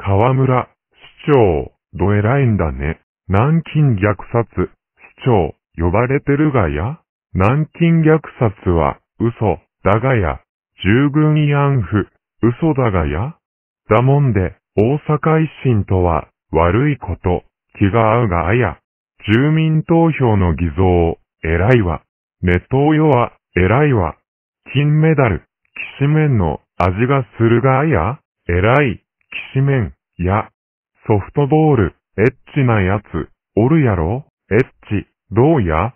河村、市長、どえらいんだね。南京虐殺、市長、呼ばれてるがや南京虐殺は、嘘、だがや。従軍慰安婦、嘘だがやだもんで、大阪維新とは、悪いこと、気が合うがあや。住民投票の偽造、偉いわ。ネトウヨは、偉いわ。金メダル、騎士めの味がするがあや、偉い。きしめん、や、ソフトボール、エッチなやつ、おるやろエッチ、どうや